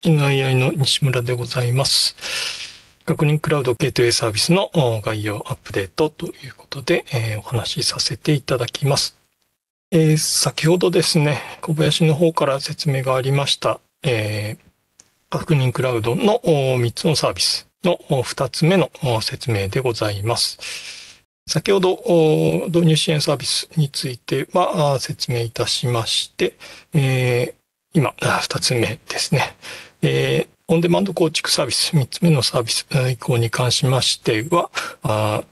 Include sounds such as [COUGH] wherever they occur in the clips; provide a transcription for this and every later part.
金愛いの西村でございます。学認クラウド系ー a サービスの概要アップデートということで、えー、お話しさせていただきます、えー、先ほどですね、小林の方から説明がありました、えー、確認クラウドの3つのサービスの2つ目の説明でございます。先ほど導入支援サービスについては説明いたしまして、えー、今、2つ目ですね。えー、オンデマンド構築サービス、3つ目のサービス移行に関しましては、あ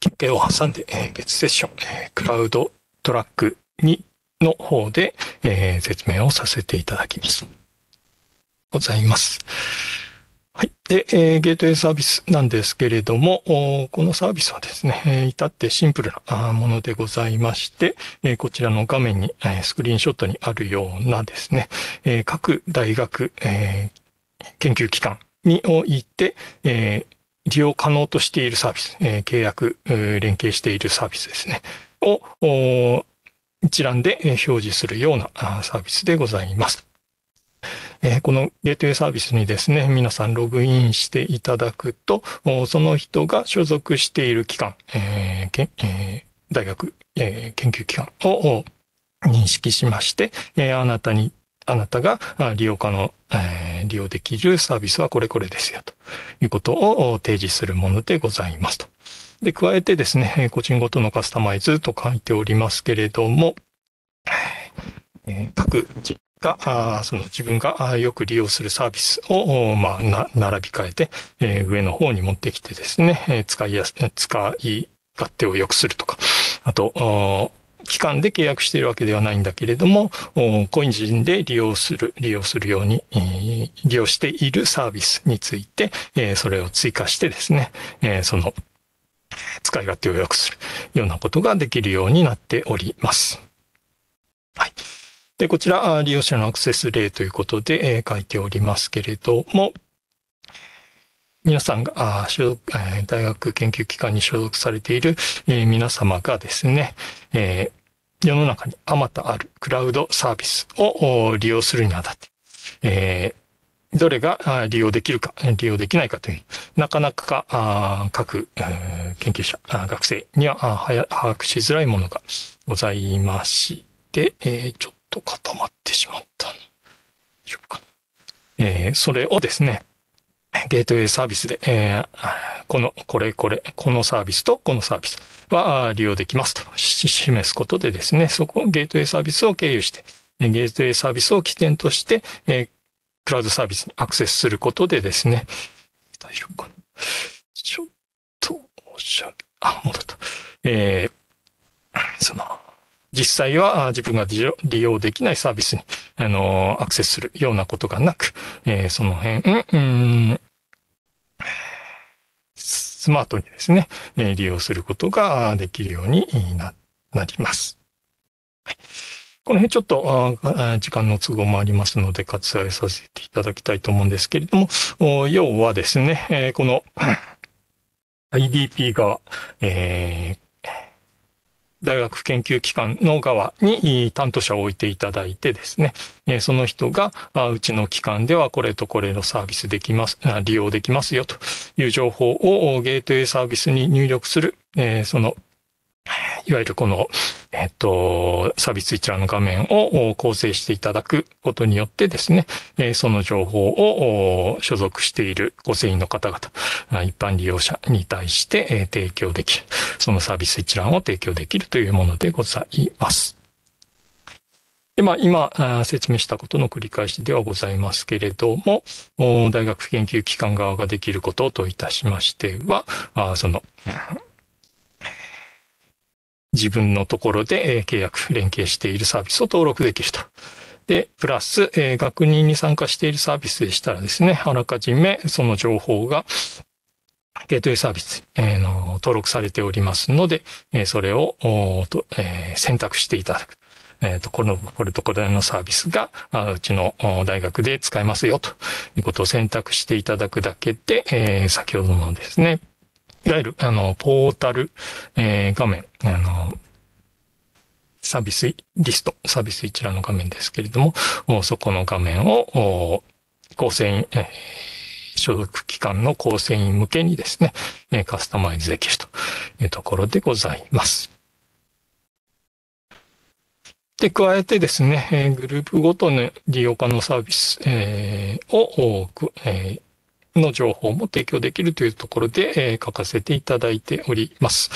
決定を挟んで、えー、別セッション、えー、クラウドトラック2の方で、えー、説明をさせていただきます。ございます。はい。で、えー、ゲートウェイサービスなんですけれども、このサービスはですね、えー、至ってシンプルなものでございまして、えー、こちらの画面に、えー、スクリーンショットにあるようなですね、えー、各大学、えー、研究機関において、えー、利用可能としているサービス、えー、契約、えー、連携しているサービスですね、を一覧で表示するようなサービスでございます。えこのゲートウェイサービスにですね、皆さんログインしていただくと、その人が所属している機関、えーえー、大学、えー、研究機関を認識しまして、えあなたに、あなたが利用可能、え利用できるサービスはこれこれですよ、ということを提示するものでございますと。で、加えてですね、個人ごとのカスタマイズと書いておりますけれども、え各が、その自分がよく利用するサービスを、まあ、並び替えて、えー、上の方に持ってきてですね、えー、使いやす、使い勝手を良くするとか、あと、期間で契約しているわけではないんだけれども、個人で利用する、利用するように、えー、利用しているサービスについて、えー、それを追加してですね、えー、その、使い勝手を良くするようなことができるようになっております。で、こちら、利用者のアクセス例ということで、え書いておりますけれども、皆さんが、あ所属え大学研究機関に所属されている、え皆様がですね、え世の中にあまたあるクラウドサービスを利用するにあたって、えどれが利用できるか、利用できないかという、なかなか各研究者、学生には把握しづらいものがございまして、ちょっと固まってしまったんでしょうか。えー、それをですね、ゲートウェイサービスで、えー、この、これ、これ、このサービスとこのサービスは利用できますと示すことでですね、そこをゲートウェイサービスを経由して、ゲートウェイサービスを起点として、えー、クラウドサービスにアクセスすることでですね、大丈夫かなちょっと、申し訳、あ、戻った。えー、その、実際は自分が利用できないサービスに、あの、アクセスするようなことがなく、えー、その辺、うん、スマートにですね、え利用することができるようにななります。はい、この辺ちょっとあ時間の都合もありますので割愛させていただきたいと思うんですけれども、要はですね、えこの [COUGHS] IDP 側、えー大学研究機関の側に担当者を置いていただいてですね、その人が、うちの機関ではこれとこれのサービスできます、利用できますよという情報をゲートウェイサービスに入力する、そのいわゆるこの、えっと、サービス一覧の画面を構成していただくことによってですね、えその情報を所属している構成員の方々、一般利用者に対して、え提供できる、そのサービス一覧を提供できるというものでございます。で、まあ、今、説明したことの繰り返しではございますけれども、大学研究機関側ができることといたしましては、その、自分のところで、え契約、連携しているサービスを登録できると。で、プラス、えー、学人に参加しているサービスでしたらですね、あらかじめその情報が、ゲートウェイサービス、えー、の登録されておりますので、えー、それをと、えー、選択していただく。えっ、と、この、これとこれのサービスが、あうちの大学で使えますよ、ということを選択していただくだけで、え先ほどのですね、いわゆる、あの、ポータル、えー、画面、あの、サービスリスト、サービス一覧の画面ですけれども、もうそこの画面を、構成員、えー、所属機関の構成員向けにですね、えカスタマイズできるというところでございます。で、加えてですね、えグループごとの利用可能サービス、えー、を、えー、の情報も提供できるというところで、え書かせていただいております。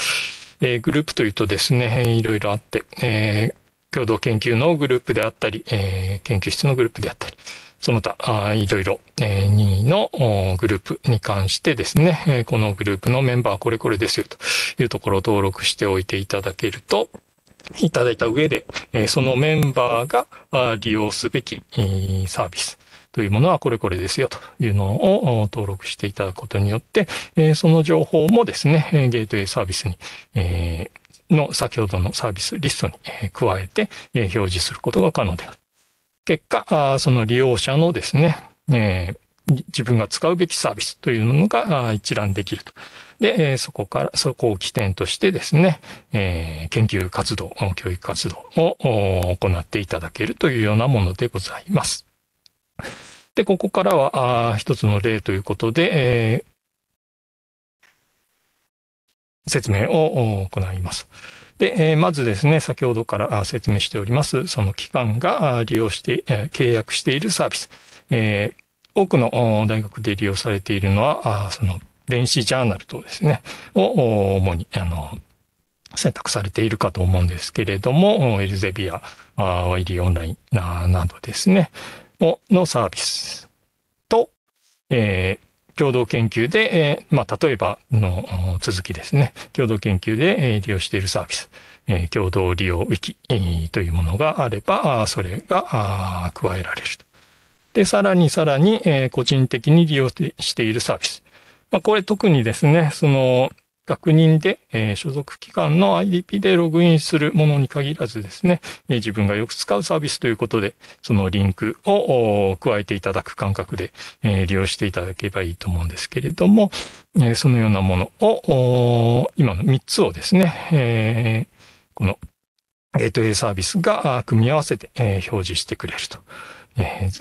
えグループというとですね、いろいろあって、え共同研究のグループであったり、え研究室のグループであったり、その他、いろいろ、えー、任意のグループに関してですね、えー、このグループのメンバーこれこれですよというところを登録しておいていただけると、いただいた上で、えー、そのメンバーが利用すべきサービス、というものはこれこれですよというのを登録していただくことによって、えその情報もですね、ゲートウェイサービスに、えの先ほどのサービスリストに加えて表示することが可能である。結果、その利用者のですね、え自分が使うべきサービスというのが一覧できると。で、そこから、そこを起点としてですね、え研究活動、教育活動を行っていただけるというようなものでございます。[LAUGHS] で、ここからは、あ一つの例ということで、えー、説明を行います。で、えー、まずですね、先ほどから説明しております、その機関が利用して、え契約しているサービス。えー、多くの大学で利用されているのは、あその電子ジャーナルとですね、を主に、あの、選択されているかと思うんですけれども、エルゼビア、ワイリーオンラインなどですね、のサービスと、えー、共同研究で、えー、まあ、例えばの続きですね。共同研究で、えー、利用しているサービス、えー、共同利用ウィキ、えー、というものがあれば、それが加えられると。で、さらにさらに、えー、個人的に利用しているサービス。まあ、これ特にですね、その、確認で、えー、所属機関の IDP でログインするものに限らずですね、えー、自分がよく使うサービスということで、そのリンクを加えていただく感覚で、えー、利用していただければいいと思うんですけれども、えそのようなものを、今の3つをですね、えこのゲートウェイサービスが組み合わせて、え表示してくれると。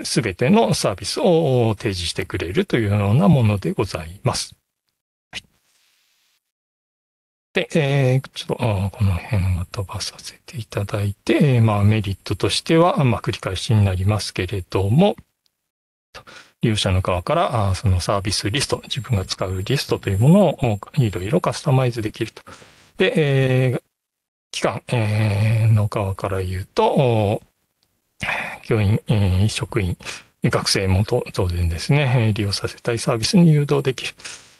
す、え、べ、てのサービスを提示してくれるというようなものでございます。で、えー、ちょっと、この辺は飛ばさせていただいて、えまあ、メリットとしては、まあ、繰り返しになりますけれども、利用者の側から、あそのサービスリスト、自分が使うリストというものをいろいろカスタマイズできると。で、えー、機関、えー、の側から言うと、教員、えー、職員、学生も当然ですね、利用させたいサービスに誘導できる。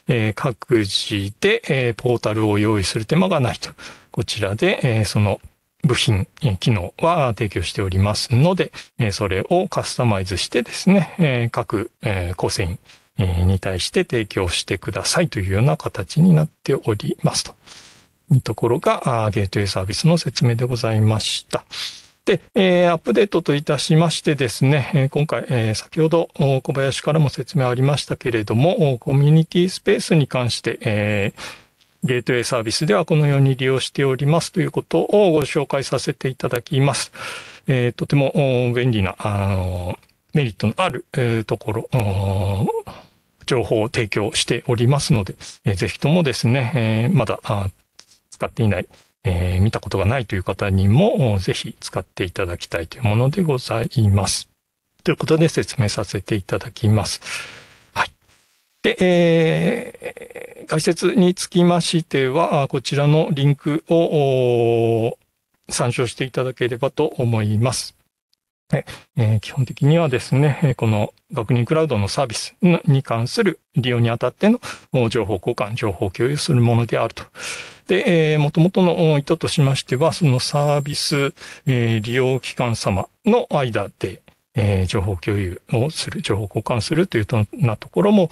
えー、各自で、えー、ポータルを用意する手間がないと。こちらで、えー、その部品、機能は提供しておりますので、えそれをカスタマイズしてですね、え各、え構成員、に対して提供してくださいというような形になっておりますと。ところが、ゲートウェイサービスの説明でございました。で、えー、アップデートといたしましてですね、え今回、え先ほど小林からも説明ありましたけれども、コミュニティスペースに関して、えゲートウェイサービスではこのように利用しておりますということをご紹介させていただきます。えー、とても便利な、あのメリットのある、えー、ところ、情報を提供しておりますので、えー、ぜひともですね、えまだ使っていないえー、見たことがないという方にも、ぜひ使っていただきたいというものでございます。ということで説明させていただきます。はい。で、えー、解説につきましては、こちらのリンクを参照していただければと思います。はいえー、基本的にはですね、この学人クラウドのサービスに関する利用にあたっての情報交換、情報共有するものであると。で、えー、元々の意図としましては、そのサービス、えー、利用機関様の間で、えー、情報共有をする、情報交換するというようなところも、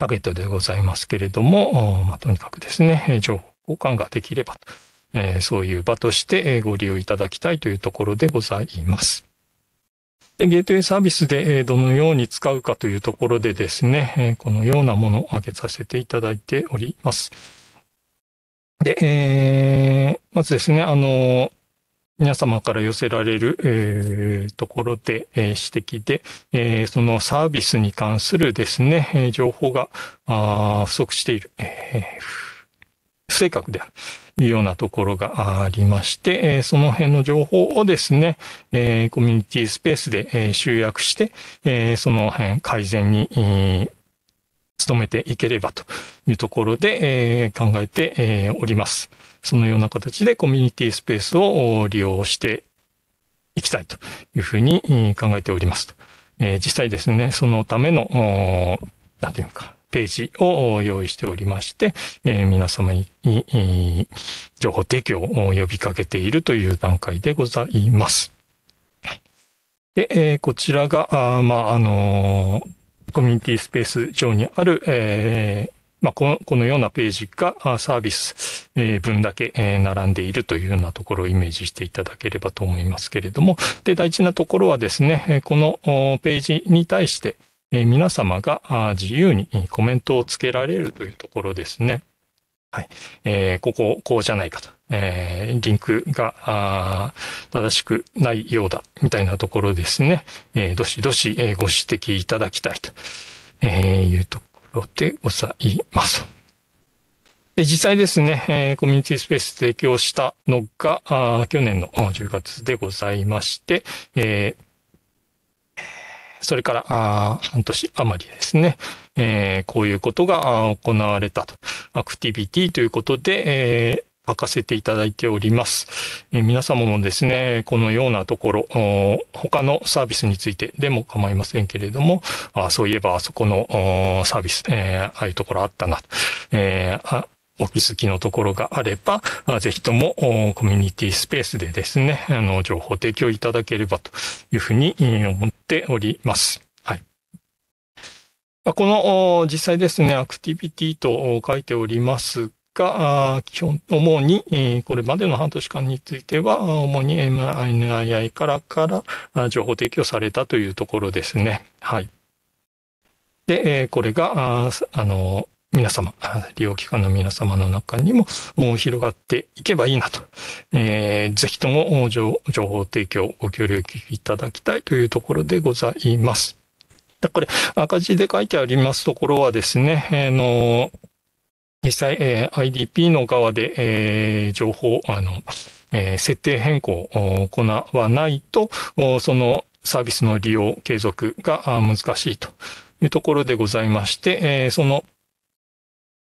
ターゲットでございますけれども、まあ、とにかくですね、情報交換ができればと。えー、そういう場としてご利用いただきたいというところでございます。でゲートウェイサービスでどのように使うかというところでですね、このようなものを挙げさせていただいております。で、えー、まずですね、あの、皆様から寄せられる、えー、ところで、えー、指摘で、えー、そのサービスに関するですね、え情報が不足している、えー、不正確であるというようなところがありまして、えその辺の情報をですね、えコミュニティスペースで、え集約して、えその辺改善に、努めていければというところで、え考えて、えおります。そのような形でコミュニティスペースを利用していきたいというふうに考えております。え実際ですね、そのための、なんていうか、ページを用意しておりまして、えー、皆様に、え情報提供を呼びかけているという段階でございます。で、えこちらが、あまあ、あのコミュニティスペース上にある、えまあ、このこのようなページがサービス分だけ並んでいるというようなところをイメージしていただければと思いますけれども、で、大事なところはですね、このページに対して、えー、皆様が自由にコメントをつけられるというところですね。はい。えー、ここ、こうじゃないかと。えー、リンクが、正しくないようだ、みたいなところですね。えどしどし、えご指摘いただきたいと、えいうところでございます。で実際ですね、えコミュニティスペース提供したのが、去年の10月でございまして、えーそれから半年余りですね、えー、こういうことが行われたと、アクティビティということで、えー、書かせていただいております。え皆様もですね、このようなところ、他のサービスについてでも構いませんけれども、あそういえばあそこのサービス、えああいうところあったな、えーお気づきのところがあれば、ぜひともコミュニティスペースでですね、あの、情報提供いただければというふうに思っております。はい。この実際ですね、アクティビティと書いておりますが、基本、主に、これまでの半年間については、主に MNII からから情報提供されたというところですね。はい。で、これが、あの、皆様、利用機関の皆様の中にも広がっていけばいいなと、えー、ぜひとも情報提供ご協力いただきたいというところでございます。これ、赤字で書いてありますところはですね、えー、の実際、えー、IDP の側で、えー、情報、あの、えー、設定変更を行わないと、そのサービスの利用継続が難しいというところでございまして、えー、その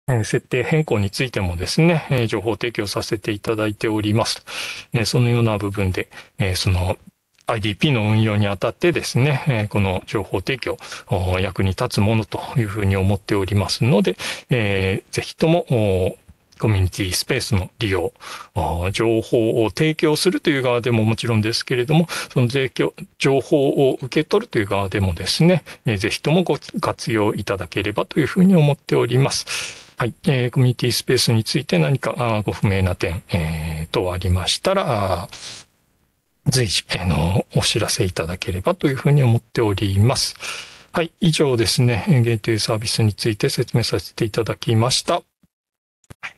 設定変更についてもですね、情報提供させていただいております。そのような部分で、その IDP の運用にあたってですね、この情報提供、役に立つものというふうに思っておりますので、ぜひともコミュニティスペースの利用、情報を提供するという側でももちろんですけれども、その提供、情報を受け取るという側でもですね、ぜひともご活用いただければというふうに思っております。はい、えー、コミュニティスペースについて何かご不明な点、えー、とありましたら、随時、あの、お知らせいただければというふうに思っております。はい、以上ですね、限定サービスについて説明させていただきました。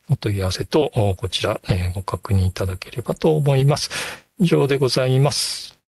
お問い合わせと、こちら、えー、ご確認いただければと思います。以上でございます。